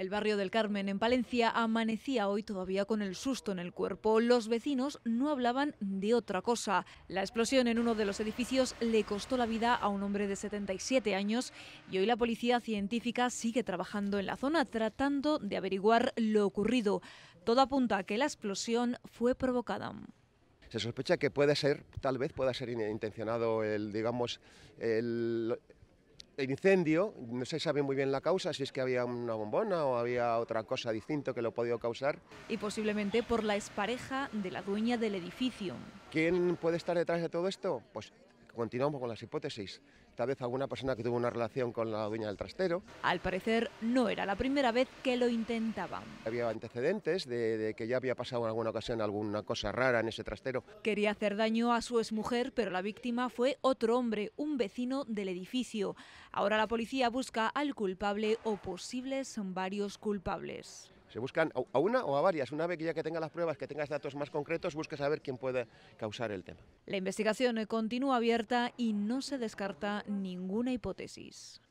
El barrio del Carmen en Palencia amanecía hoy todavía con el susto en el cuerpo. Los vecinos no hablaban de otra cosa. La explosión en uno de los edificios le costó la vida a un hombre de 77 años y hoy la policía científica sigue trabajando en la zona tratando de averiguar lo ocurrido. Todo apunta a que la explosión fue provocada se sospecha que puede ser, tal vez pueda ser intencionado el, digamos, el, incendio, no se sabe muy bien la causa, si es que había una bombona o había otra cosa distinta que lo podía causar. Y posiblemente por la expareja de la dueña del edificio. ¿Quién puede estar detrás de todo esto? Pues continuamos con las hipótesis. Tal vez alguna persona que tuvo una relación con la dueña del trastero. Al parecer no era la primera vez que lo intentaban. Había antecedentes de, de que ya había pasado en alguna ocasión alguna cosa rara en ese trastero. Quería hacer daño a su exmujer, pero la víctima fue otro hombre, un vecino del edificio. Ahora la policía busca al culpable o posibles varios culpables. Se buscan a una o a varias. Una vez que ya que tenga las pruebas, que tengas datos más concretos, busca saber quién puede causar el tema. La investigación continúa abierta y no se descarta ninguna hipótesis.